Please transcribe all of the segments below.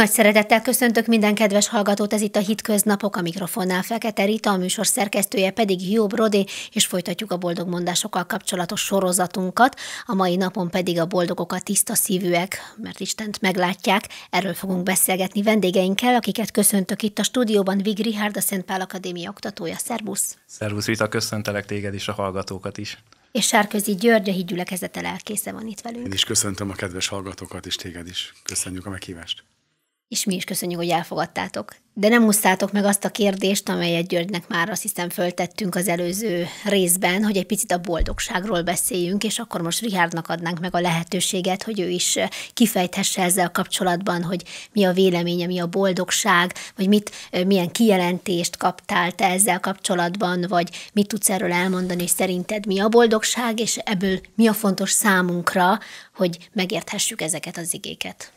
Nagy szeretettel köszöntök minden kedves hallgatót, ez itt a Hitköznapok, a mikrofonnál Fekete Rita, a műsor szerkesztője pedig Jó Brodé, és folytatjuk a boldog mondásokkal kapcsolatos sorozatunkat. A mai napon pedig a boldogok a tiszta szívűek, mert Istent meglátják, erről fogunk beszélgetni vendégeinkkel, akiket köszöntök itt a stúdióban, Vig Richard, a Pál Akadémia oktatója. Szervusz! Szervusz Rita, köszöntelek téged is a hallgatókat is és Sárközi György, a hídgyülekezete lelkésze van itt velünk. Én is köszöntöm a kedves hallgatókat, és téged is. Köszönjük a meghívást és mi is köszönjük, hogy elfogadtátok. De nem úsztátok meg azt a kérdést, amelyet Györgynek már azt hiszem föltettünk az előző részben, hogy egy picit a boldogságról beszéljünk, és akkor most Richardnak adnánk meg a lehetőséget, hogy ő is eh, kifejthesse ezzel kapcsolatban, hogy mi a véleménye, mi a boldogság, vagy mit, eh, milyen kijelentést kaptál te ezzel kapcsolatban, vagy mit tudsz erről elmondani, és szerinted mi a boldogság, és ebből mi a fontos számunkra, hogy megérthessük ezeket az igéket.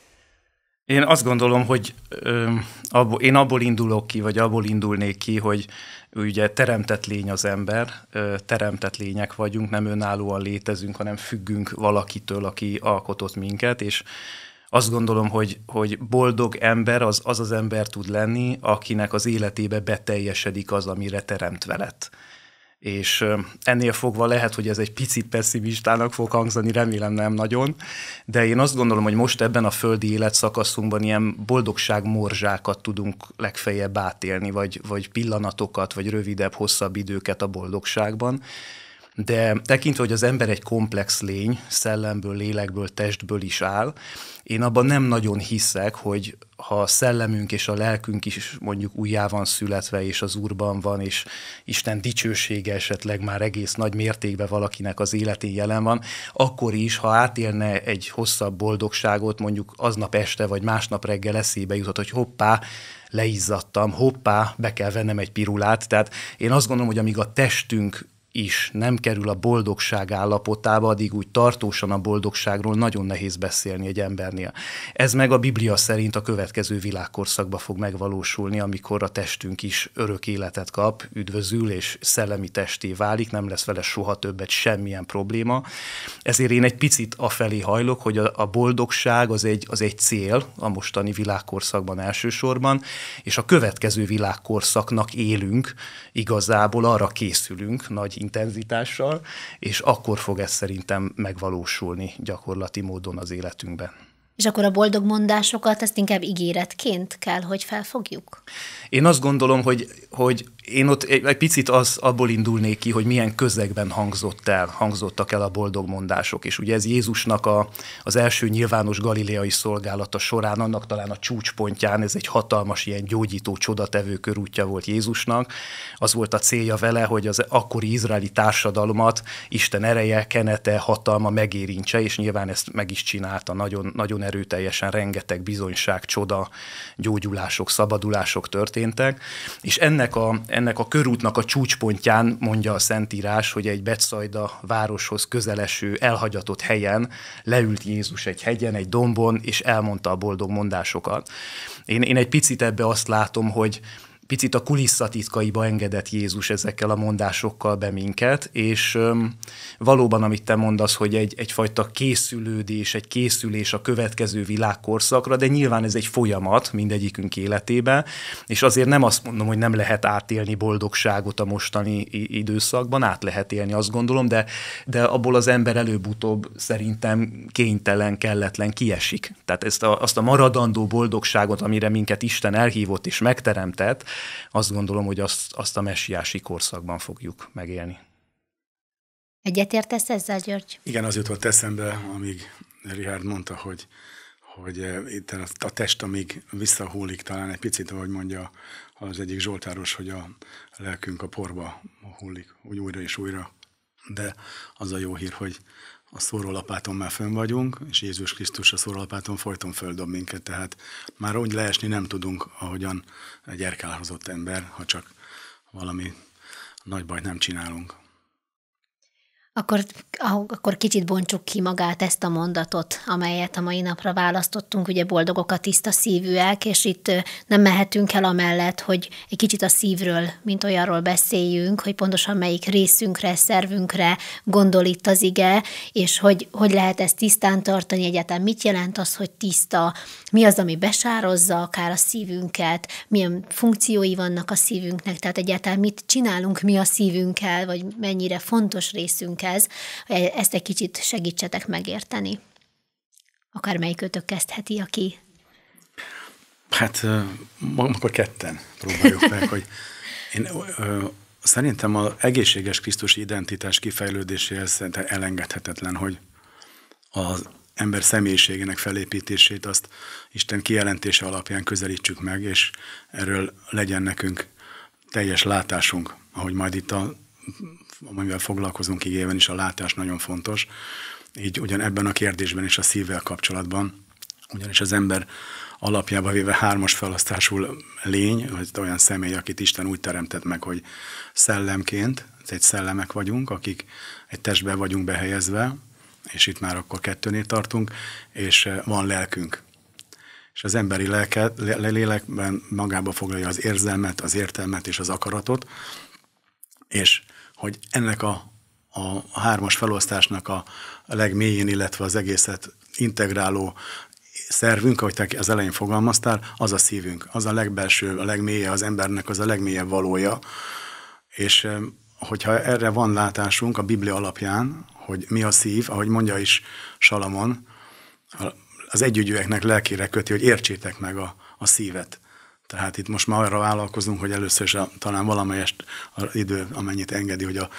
Én azt gondolom, hogy ö, abból, én abból indulok ki, vagy abból indulnék ki, hogy ugye teremtett lény az ember, ö, teremtett lények vagyunk, nem önállóan létezünk, hanem függünk valakitől, aki alkotott minket, és azt gondolom, hogy, hogy boldog ember az, az az ember tud lenni, akinek az életébe beteljesedik az, amire teremt veled és ennél fogva lehet, hogy ez egy picit pessimistának fog hangzani, remélem nem nagyon, de én azt gondolom, hogy most ebben a földi életszakaszunkban ilyen boldogság morzsákat tudunk legfeljebb átélni, vagy, vagy pillanatokat, vagy rövidebb, hosszabb időket a boldogságban, de tekintve, hogy az ember egy komplex lény, szellemből, lélekből, testből is áll, én abban nem nagyon hiszek, hogy ha a szellemünk és a lelkünk is mondjuk újjá van születve, és az Úrban van, és Isten dicsősége esetleg már egész nagy mértékben valakinek az életén jelen van, akkor is, ha átélne egy hosszabb boldogságot, mondjuk aznap este vagy másnap reggel eszébe jutott, hogy hoppá, leizzadtam, hoppá, be kell vennem egy pirulát. Tehát én azt gondolom, hogy amíg a testünk is nem kerül a boldogság állapotába, addig úgy tartósan a boldogságról nagyon nehéz beszélni egy embernél. Ez meg a Biblia szerint a következő világkorszakba fog megvalósulni, amikor a testünk is örök életet kap, üdvözül és szellemi testé válik, nem lesz vele soha többet semmilyen probléma. Ezért én egy picit afelé hajlok, hogy a, a boldogság az egy, az egy cél a mostani világkorszakban elsősorban, és a következő világkorszaknak élünk, igazából arra készülünk nagy intenzitással, és akkor fog ez szerintem megvalósulni gyakorlati módon az életünkben. És akkor a boldog mondásokat ezt inkább ígéretként kell, hogy felfogjuk? Én azt gondolom, hogy, hogy én ott egy, egy picit az, abból indulnék ki, hogy milyen közegben hangzott el, hangzottak el a boldog mondások. És ugye ez Jézusnak a, az első nyilvános galileai szolgálata során, annak talán a csúcspontján, ez egy hatalmas ilyen gyógyító, csodatevő körútja volt Jézusnak. Az volt a célja vele, hogy az akkori izraeli társadalmat Isten ereje, kenete, hatalma megérintse, és nyilván ezt meg is csinálta nagyon, nagyon erőteljesen rengeteg bizonyság, csoda, gyógyulások, szabadulások történtek, és ennek a, ennek a körútnak a csúcspontján mondja a Szentírás, hogy egy Betszajda városhoz közeleső, elhagyatott helyen leült Jézus egy hegyen, egy dombon, és elmondta a boldog mondásokat. Én, én egy picit ebbe azt látom, hogy, picit a kulisszatitkaiba engedett Jézus ezekkel a mondásokkal be minket, és öm, valóban, amit te mondasz, hogy egy, egyfajta készülődés, egy készülés a következő világkorszakra, de nyilván ez egy folyamat mindegyikünk életében és azért nem azt mondom, hogy nem lehet átélni boldogságot a mostani időszakban, át lehet élni, azt gondolom, de, de abból az ember előbb-utóbb szerintem kénytelen, kelletlen kiesik. Tehát ezt a, azt a maradandó boldogságot, amire minket Isten elhívott és megteremtett, azt gondolom, hogy azt, azt a messiási korszakban fogjuk megélni. Egyetértesz ezzel, György? Igen, az jutott eszembe, amíg Richard mondta, hogy, hogy eh, itt a test, amíg visszahúlik talán egy picit, ahogy mondja az egyik Zsoltáros, hogy a lelkünk a porba hullik, úgy újra és újra. De az a jó hír, hogy a szórólapáton már fönn vagyunk, és Jézus Krisztus a szórólapáton folyton földob minket, tehát már úgy leesni nem tudunk, ahogyan egy erkálhozott ember, ha csak valami nagy bajt nem csinálunk. Akkor, akkor kicsit bontsuk ki magát ezt a mondatot, amelyet a mai napra választottunk, ugye boldogok a tiszta szívűek, és itt nem mehetünk el amellett, hogy egy kicsit a szívről, mint olyanról beszéljünk, hogy pontosan melyik részünkre, szervünkre gondol itt az ige, és hogy, hogy lehet ezt tisztán tartani egyáltalán, mit jelent az, hogy tiszta, mi az, ami besározza akár a szívünket, milyen funkciói vannak a szívünknek, tehát egyáltalán mit csinálunk mi a szívünkkel, vagy mennyire fontos részünkkel ez, hogy ezt egy kicsit segítsetek megérteni. Akár melyikőtök kezdheti, aki... Hát akkor ketten próbáljuk meg, hogy én szerintem az egészséges Krisztusi identitás kifejlődéséhez szerintem elengedhetetlen, hogy az ember személyiségének felépítését azt Isten kijelentése alapján közelítsük meg, és erről legyen nekünk teljes látásunk, ahogy majd itt a amivel foglalkozunk igében is, a látás nagyon fontos. Így ugyan ebben a kérdésben és a szívvel kapcsolatban, ugyanis az ember alapjában véve hármas felosztású lény, vagy olyan személy, akit Isten úgy teremtett meg, hogy szellemként, egy szellemek vagyunk, akik egy testbe vagyunk behelyezve, és itt már akkor kettőnél tartunk, és eh, van lelkünk. És az emberi lelket, lélekben magába foglalja az érzelmet, az értelmet és az akaratot, és hogy ennek a, a hármas felosztásnak a, legmélyén, illetve az egészet integráló szervünk, ahogy te az elején fogalmaztál, az a szívünk, az a legbelső, a legmélye az embernek, az a legmélyebb valója. És hogyha erre van látásunk a Biblia alapján, hogy mi a szív, ahogy mondja is Salamon, az együgyűeknek lelkére köti, hogy értsétek meg a, a szívet. Tehát itt most már arra vállalkozunk, hogy először is a, talán valamelyest az idő, amennyit engedi, hogy a,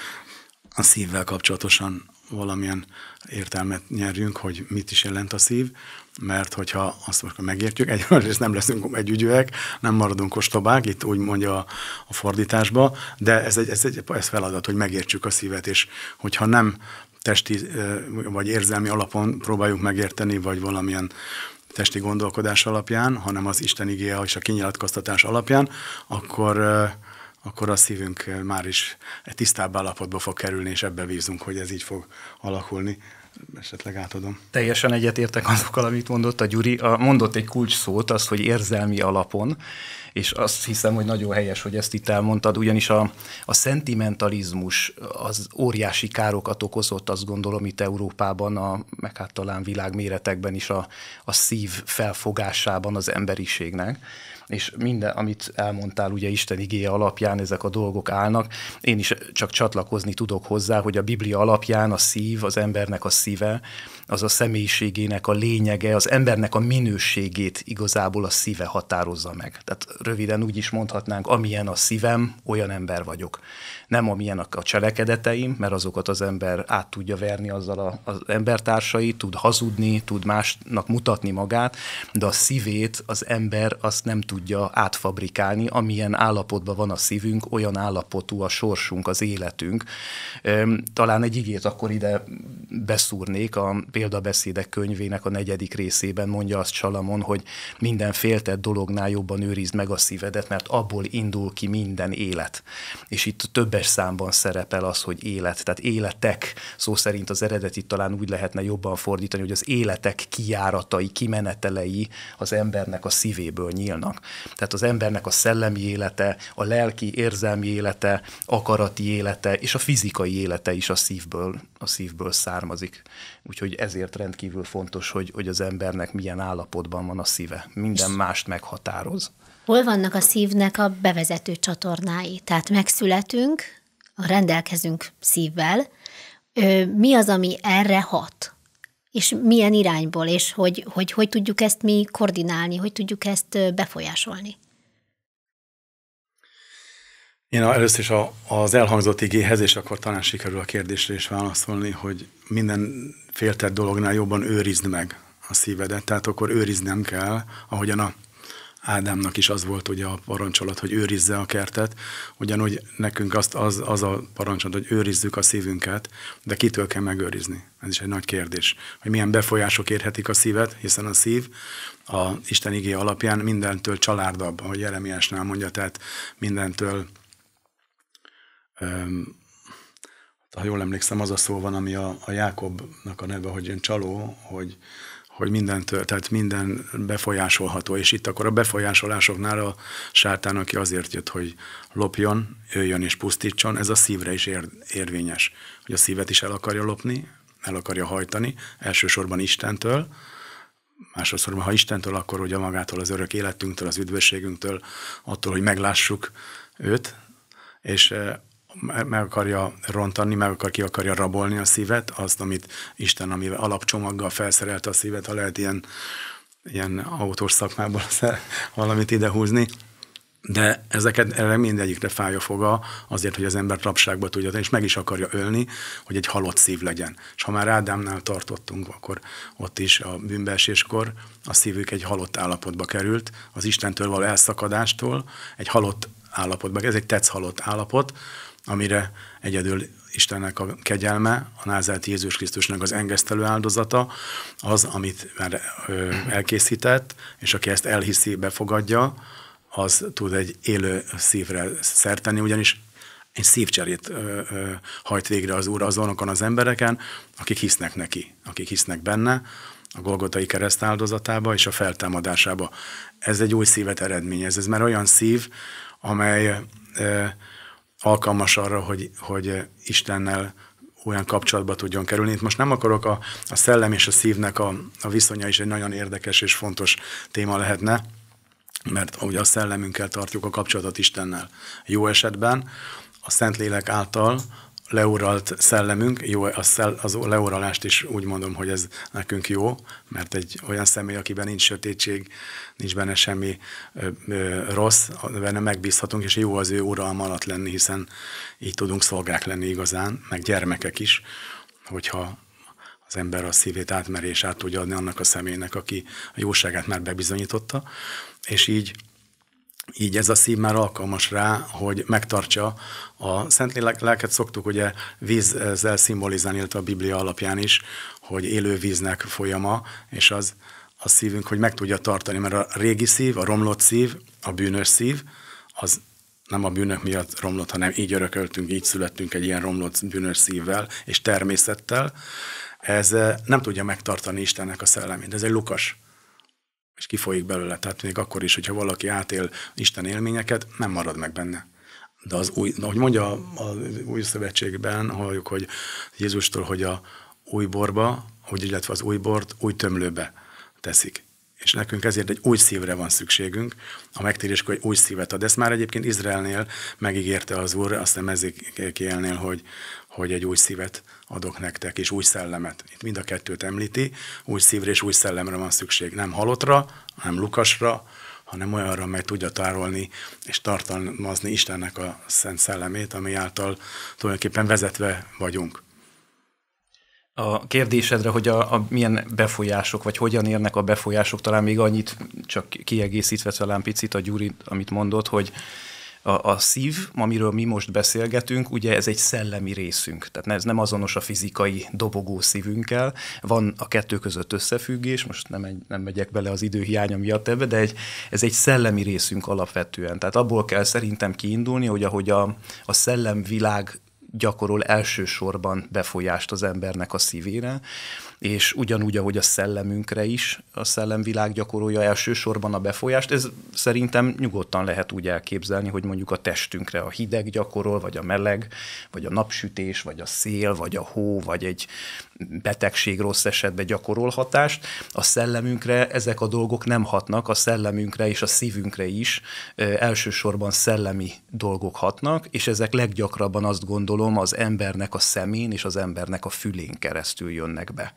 a szívvel kapcsolatosan valamilyen értelmet nyerjünk, hogy mit is jelent a szív, mert hogyha azt most megértjük, egyrészt nem leszünk együgyűek, nem maradunk ostobák, itt úgy mondja a, a fordításba, de ez egy, ez egy ez feladat, hogy megértsük a szívet, és hogyha nem testi vagy érzelmi alapon próbáljuk megérteni, vagy valamilyen testi gondolkodás alapján, hanem az Isten igéje és a kinyilatkoztatás alapján, akkor, akkor a szívünk már is tisztább állapotba fog kerülni, és ebbe bízunk, hogy ez így fog alakulni esetleg átadom. Teljesen egyetértek azokkal, amit mondott a Gyuri. A, mondott egy kulcs szót, az, hogy érzelmi alapon, és azt hiszem, hogy nagyon helyes, hogy ezt itt elmondtad, ugyanis a, a szentimentalizmus az óriási károkat okozott, azt gondolom itt Európában, a, meg hát talán világméretekben is a, a szív felfogásában az emberiségnek és minden, amit elmondtál, ugye Isten igéje alapján ezek a dolgok állnak. Én is csak csatlakozni tudok hozzá, hogy a Biblia alapján a szív, az embernek a szíve, az a személyiségének a lényege, az embernek a minőségét igazából a szíve határozza meg. Tehát röviden úgy is mondhatnánk, amilyen a szívem, olyan ember vagyok. Nem amilyenek a cselekedeteim, mert azokat az ember át tudja verni azzal a, az embertársai, tud hazudni, tud másnak mutatni magát, de a szívét az ember azt nem tudja átfabrikálni, amilyen állapotban van a szívünk, olyan állapotú a sorsunk, az életünk. Talán egy igét akkor ide beszúrnék a példabeszédek könyvének a negyedik részében mondja azt Salamon, hogy minden féltett dolognál jobban őrizd meg a szívedet, mert abból indul ki minden élet. És itt többes számban szerepel az, hogy élet, tehát életek, szó szerint az eredeti talán úgy lehetne jobban fordítani, hogy az életek kiáratai, kimenetelei az embernek a szívéből nyílnak. Tehát az embernek a szellemi élete, a lelki, érzelmi élete, akarati élete és a fizikai élete is a szívből, a szívből származik. Úgyhogy ez ezért rendkívül fontos, hogy, hogy az embernek milyen állapotban van a szíve. Minden mást meghatároz. Hol vannak a szívnek a bevezető csatornái? Tehát megszületünk, rendelkezünk szívvel. Mi az, ami erre hat? És milyen irányból, és hogy, hogy, hogy tudjuk ezt mi koordinálni, hogy tudjuk ezt befolyásolni? Én először is a, az elhangzott igéhez, és akkor talán sikerül a kérdésre is válaszolni, hogy minden féltett dolognál jobban őrizd meg a szívedet, tehát akkor őriznem kell, ahogyan a Ádámnak is az volt ugye a parancsolat, hogy őrizze a kertet, ugyanúgy nekünk azt, az, az a parancsolat, hogy őrizzük a szívünket, de kitől kell megőrizni? Ez is egy nagy kérdés, hogy milyen befolyások érhetik a szívet, hiszen a szív a Isten igé alapján mindentől csalárdabb, ahogy Jeremiásnál mondja, tehát mindentől ha jól emlékszem, az a szó van, ami a, a Jákobnak a neve, hogy én csaló, hogy, hogy minden, tehát minden befolyásolható, és itt akkor a befolyásolásoknál a sátán, aki azért jött, hogy lopjon, jöjjön és pusztítson, ez a szívre is ér, érvényes, hogy a szívet is el akarja lopni, el akarja hajtani, elsősorban Istentől, másodszorban, ha Istentől, akkor ugye magától, az örök életünktől, az üdvösségünktől, attól, hogy meglássuk őt, és eh, meg akarja rontani, meg akar, ki akarja rabolni a szívet, azt, amit Isten, amivel alapcsomaggal felszerelt a szívet, ha lehet ilyen, ilyen autós szakmából valamit idehúzni. De ezeket erre mindegyikre fáj a foga azért, hogy az ember rapságba tudja, és meg is akarja ölni, hogy egy halott szív legyen. És ha már Ádámnál tartottunk, akkor ott is a bűnbeeséskor a szívük egy halott állapotba került, az Istentől való elszakadástól egy halott állapotba. Ez egy tetsz halott állapot, amire egyedül Istennek a kegyelme, a názáti Jézus Krisztusnak az engesztelő áldozata, az, amit már elkészített, és aki ezt elhiszi, befogadja, az tud egy élő szívre szerteni, ugyanis egy szívcserét hajt végre az Úr azonokon az embereken, akik hisznek neki, akik hisznek benne, a Golgotai kereszt áldozatába és a feltámadásába. Ez egy új szívet eredményez. Ez már olyan szív, amely ö, alkalmas arra, hogy, hogy Istennel olyan kapcsolatba tudjon kerülni. Itt most nem akarok a, a szellem és a szívnek a, a viszonya is egy nagyon érdekes és fontos téma lehetne, mert ugye a szellemünkkel tartjuk a kapcsolatot Istennel. Jó esetben a Szentlélek által leuralt szellemünk, jó, a, szell, az leuralást is úgy mondom, hogy ez nekünk jó, mert egy olyan személy, akiben nincs sötétség, nincs benne semmi ö, ö, rossz, benne megbízhatunk, és jó az ő uralma alatt lenni, hiszen így tudunk szolgák lenni igazán, meg gyermekek is, hogyha az ember a szívét átmerés át tudja adni annak a személynek, aki a jóságát már bebizonyította, és így így ez a szív már alkalmas rá, hogy megtartsa a Szentlélek lelket szoktuk ugye vízzel szimbolizálni, illetve a Biblia alapján is, hogy élő víznek folyama, és az a szívünk, hogy meg tudja tartani, mert a régi szív, a romlott szív, a bűnös szív, az nem a bűnök miatt romlott, hanem így örököltünk, így születtünk egy ilyen romlott bűnös szívvel és természettel, ez eh, nem tudja megtartani Istennek a szellemét. Ez egy lukas és kifolyik belőle. Tehát még akkor is, hogyha valaki átél Isten élményeket, nem marad meg benne. De az új, ahogy mondja az új szövetségben, halljuk, hogy Jézustól, hogy a új borba, hogy illetve az új bort új tömlőbe teszik és nekünk ezért egy új szívre van szükségünk. A megtéréskor egy új szívet ad. Ezt már egyébként Izraelnél megígérte az Úr, azt nem élnél, hogy, hogy egy új szívet adok nektek, és új szellemet. Itt mind a kettőt említi, új szívre és új szellemre van szükség. Nem halottra, hanem Lukasra, hanem olyanra, amely tudja tárolni és tartalmazni Istennek a szent szellemét, ami által tulajdonképpen vezetve vagyunk a kérdésedre, hogy a, a milyen befolyások, vagy hogyan érnek a befolyások, talán még annyit csak kiegészítve talán picit a Gyuri, amit mondott, hogy a, a szív, amiről mi most beszélgetünk, ugye ez egy szellemi részünk, tehát ez nem azonos a fizikai dobogó szívünkkel, van a kettő között összefüggés, most nem, egy, nem megyek bele az időhiánya miatt ebbe, de egy, ez egy szellemi részünk alapvetően. Tehát abból kell szerintem kiindulni, hogy ahogy a, a szellemvilág gyakorol elsősorban befolyást az embernek a szívére, és ugyanúgy, ahogy a szellemünkre is a szellemvilág gyakorolja elsősorban a befolyást, ez szerintem nyugodtan lehet úgy elképzelni, hogy mondjuk a testünkre a hideg gyakorol, vagy a meleg, vagy a napsütés, vagy a szél, vagy a hó, vagy egy betegség rossz esetben gyakorol hatást. A szellemünkre ezek a dolgok nem hatnak, a szellemünkre és a szívünkre is elsősorban szellemi dolgok hatnak, és ezek leggyakrabban azt gondolom az embernek a szemén és az embernek a fülén keresztül jönnek be.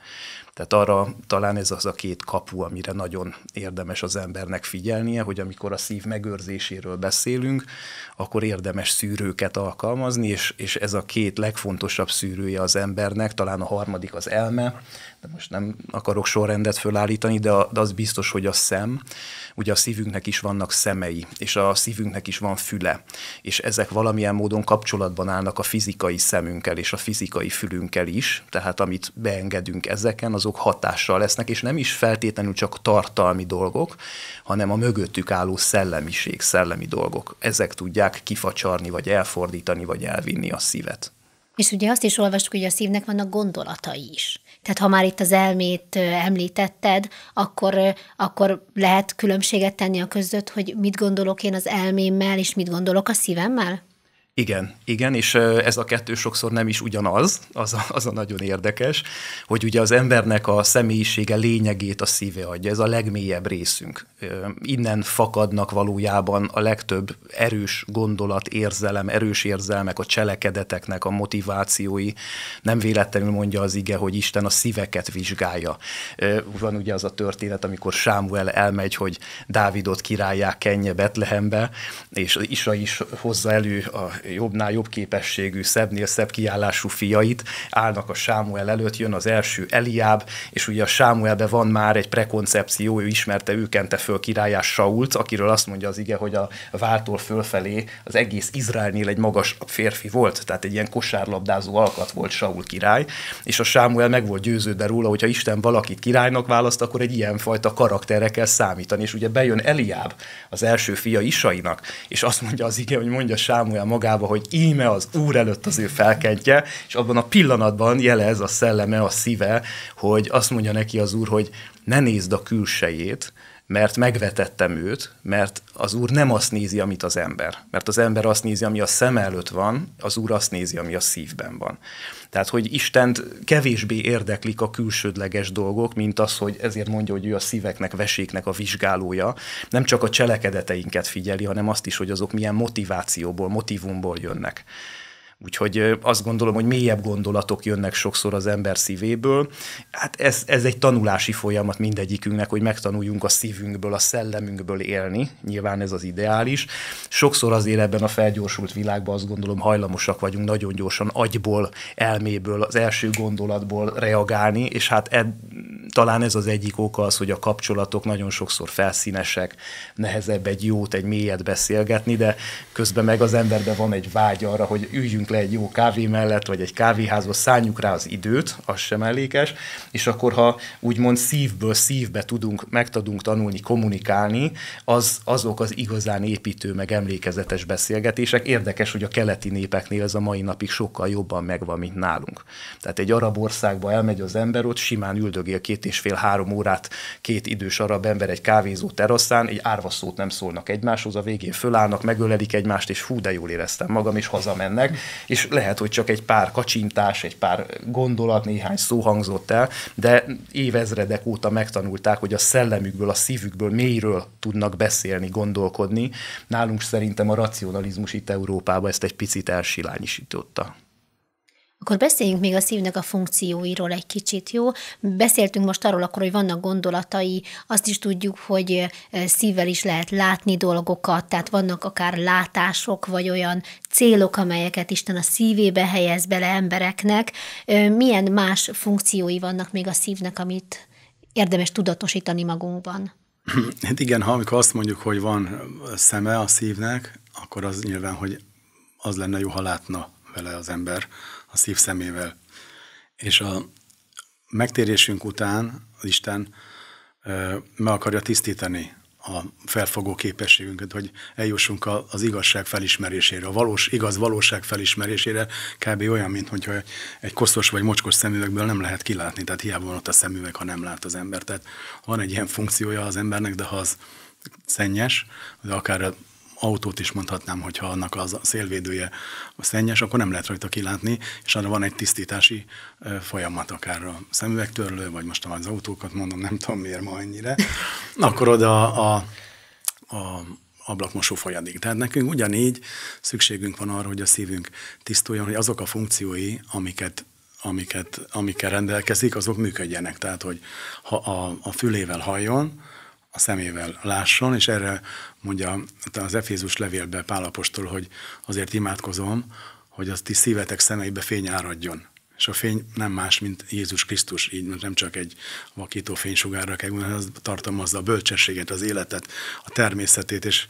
Tehát arra talán ez az a két kapu, amire nagyon érdemes az embernek figyelnie, hogy amikor a szív megőrzéséről beszélünk, akkor érdemes szűrőket alkalmazni, és, és ez a két legfontosabb szűrője az embernek, talán a harmadik az elme, de most nem akarok sorrendet fölállítani, de, a, de az biztos, hogy a szem. Ugye a szívünknek is vannak szemei, és a szívünknek is van füle, és ezek valamilyen módon kapcsolatban állnak a fizikai szemünkkel és a fizikai fülünkkel is, tehát amit beengedünk ez ezeken, azok hatással lesznek, és nem is feltétlenül csak tartalmi dolgok, hanem a mögöttük álló szellemiség, szellemi dolgok. Ezek tudják kifacsarni, vagy elfordítani, vagy elvinni a szívet. És ugye azt is olvastuk, hogy a szívnek vannak gondolatai is. Tehát ha már itt az elmét említetted, akkor, akkor lehet különbséget tenni a között, hogy mit gondolok én az elmémmel, és mit gondolok a szívemmel? Igen, igen, és ez a kettő sokszor nem is ugyanaz, az a, az a nagyon érdekes, hogy ugye az embernek a személyisége lényegét a szíve adja, ez a legmélyebb részünk. Innen fakadnak valójában a legtöbb erős gondolat, érzelem, erős érzelmek, a cselekedeteknek a motivációi. Nem véletlenül mondja az ige, hogy Isten a szíveket vizsgálja. Van ugye az a történet, amikor Sámuel elmegy, hogy Dávidot királyá kenje Betlehembe, és Isra is hozza elő a jobbnál jobb képességű, szebbnél szebb kiállású fiait, állnak a Sámuel előtt, jön az első Eliáb, és ugye a Sámuelben van már egy prekoncepció, ő ismerte, ő kente föl királyás Sault, akiről azt mondja az ige, hogy a váltól fölfelé az egész Izraelnél egy magas férfi volt, tehát egy ilyen kosárlabdázó alkat volt Saul király, és a Sámuel meg volt győződve róla, hogy ha Isten valakit királynak választ, akkor egy ilyenfajta karakterre kell számítani, és ugye bejön Eliáb, az első fia Isainak, és azt mondja az ige, hogy mondja Sámuel magát, magába, hogy íme az Úr előtt az ő felkentje, és abban a pillanatban jelez a szelleme, a szíve, hogy azt mondja neki az Úr, hogy ne nézd a külsejét, mert megvetettem őt, mert az Úr nem azt nézi, amit az ember. Mert az ember azt nézi, ami a szem előtt van, az Úr azt nézi, ami a szívben van. Tehát, hogy Istent kevésbé érdeklik a külsődleges dolgok, mint az, hogy ezért mondja, hogy ő a szíveknek, veséknek a vizsgálója. Nem csak a cselekedeteinket figyeli, hanem azt is, hogy azok milyen motivációból, motivumból jönnek. Úgyhogy azt gondolom, hogy mélyebb gondolatok jönnek sokszor az ember szívéből. Hát ez, ez egy tanulási folyamat mindegyikünknek, hogy megtanuljunk a szívünkből, a szellemünkből élni. Nyilván ez az ideális. Sokszor azért ebben a felgyorsult világban azt gondolom hajlamosak vagyunk nagyon gyorsan agyból, elméből, az első gondolatból reagálni, és hát ed, talán ez az egyik oka az, hogy a kapcsolatok nagyon sokszor felszínesek, nehezebb egy jót, egy mélyet beszélgetni, de közben meg az emberben van egy vágy arra, hogy üljünk le egy jó kávé mellett, vagy egy kávéházba, szálljuk rá az időt, az sem elékes, és akkor ha úgymond szívből szívbe tudunk, meg tudunk tanulni kommunikálni, az, azok az igazán építő, meg emlékezetes beszélgetések. Érdekes, hogy a keleti népeknél ez a mai napig sokkal jobban megvan, mint nálunk. Tehát egy arab országba elmegy az ember, ott simán üldögél két és fél-három órát két idős arab ember egy kávézó teraszán, egy árvaszót nem szólnak egymáshoz, a végén fölállnak, megölelik egymást, és fú, de jól éreztem magam, és hazamennek és lehet, hogy csak egy pár kacsintás, egy pár gondolat, néhány szó hangzott el, de évezredek óta megtanulták, hogy a szellemükből, a szívükből mélyről tudnak beszélni, gondolkodni. Nálunk szerintem a racionalizmus itt Európában ezt egy picit elsilányisította. Akkor beszéljünk még a szívnek a funkcióiról egy kicsit, jó? Beszéltünk most arról akkor, hogy vannak gondolatai, azt is tudjuk, hogy szívvel is lehet látni dolgokat, tehát vannak akár látások, vagy olyan célok, amelyeket Isten a szívébe helyez bele embereknek. Milyen más funkciói vannak még a szívnek, amit érdemes tudatosítani magunkban? Hát igen, ha amikor azt mondjuk, hogy van szeme a szívnek, akkor az nyilván, hogy az lenne jó, ha látna vele az ember a szív szemével. És a megtérésünk után az Isten meg akarja tisztítani a felfogó képességünket, hogy eljussunk az igazság felismerésére, a valós, igaz valóság felismerésére, kb. olyan, mint hogyha egy koszos vagy mocskos szemüvegből nem lehet kilátni, tehát hiába van ott a szemüveg, ha nem lát az ember. Tehát van egy ilyen funkciója az embernek, de ha az szennyes, de akár a autót is mondhatnám, hogyha annak az szélvédője a szennyes, akkor nem lehet rajta kilátni, és arra van egy tisztítási folyamat, akár a szemüvegtörlő, vagy most az autókat mondom, nem tudom miért ma ennyire, akkor oda a, a ablakmosó folyadék. Tehát nekünk ugyanígy szükségünk van arra, hogy a szívünk tisztuljon, hogy azok a funkciói, amiket amiket, amikkel rendelkezik, azok működjenek. Tehát, hogy ha a, a fülével halljon, a szemével lásson, és erre mondja az Efézus levélbe Pálapostól, hogy azért imádkozom, hogy az ti szívetek szemeibe fény áradjon. És a fény nem más, mint Jézus Krisztus, így nem csak egy vakító fénysugárra kell hanem az tartalmazza a bölcsességet, az életet, a természetét, és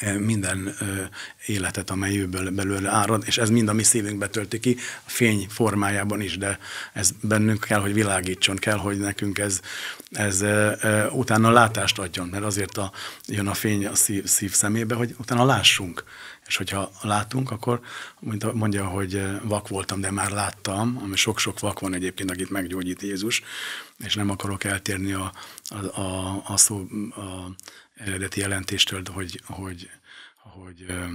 Eh, minden eh, életet, amely őből belőle árad, és ez mind a mi szívünkbe tölti ki, a fény formájában is, de ez bennünk kell, hogy világítson, kell, hogy nekünk ez, ez eh, utána látást adjon, mert azért a, jön a fény a szív, szív szemébe, hogy utána lássunk, és hogyha látunk, akkor mint mondja, hogy eh, vak voltam, de már láttam, ami sok-sok vak van egyébként, akit meggyógyít Jézus, és nem akarok eltérni a, a, a, a szó a eredeti jelentéstől, hogy, hogy, hogy, hogy eh,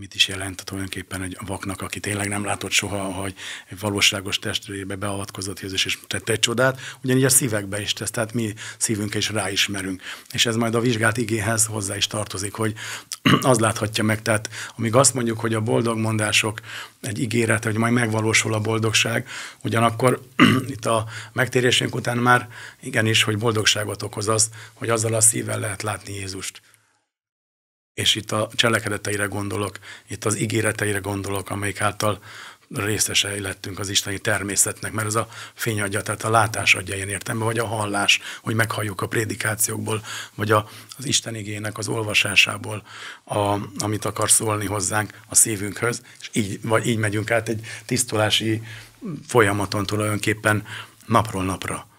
mit is jelent tulajdonképpen egy vaknak, aki tényleg nem látott soha, hogy egy valóságos testvérébe beavatkozott Jézus és tett egy csodát, ugyanígy a szívekbe is tesz, tehát mi szívünk is ráismerünk. És ez majd a vizsgált igéhez hozzá is tartozik, hogy az láthatja meg. Tehát amíg azt mondjuk, hogy a boldog mondások egy ígérete, hogy majd megvalósul a boldogság, ugyanakkor itt a megtérésünk után már igenis, hogy boldogságot okoz az, hogy azzal a szívvel lehet látni Jézust és itt a cselekedeteire gondolok, itt az ígéreteire gondolok, amelyik által részese lettünk az isteni természetnek, mert ez a fény adja, tehát a látás adja ilyen értelemben, vagy a hallás, hogy meghalljuk a prédikációkból, vagy a, az Isten igének az olvasásából, a, amit akar szólni hozzánk a szívünkhöz, és így, vagy így megyünk át egy tisztulási folyamaton tulajdonképpen napról napra.